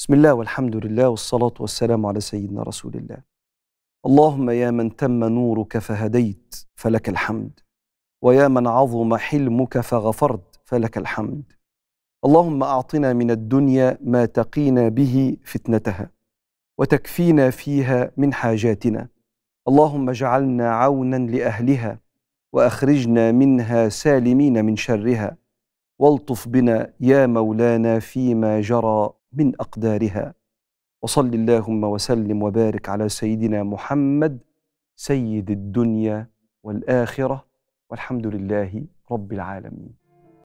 بسم الله والحمد لله والصلاة والسلام على سيدنا رسول الله. اللهم يا من تم نورك فهديت فلك الحمد. ويا من عظم حلمك فغفرت فلك الحمد. اللهم أعطنا من الدنيا ما تقينا به فتنتها وتكفينا فيها من حاجاتنا. اللهم اجعلنا عونا لأهلها وأخرجنا منها سالمين من شرها. والطف بنا يا مولانا فيما جرى من اقدارها وصل اللهم وسلم وبارك على سيدنا محمد سيد الدنيا والاخره والحمد لله رب العالمين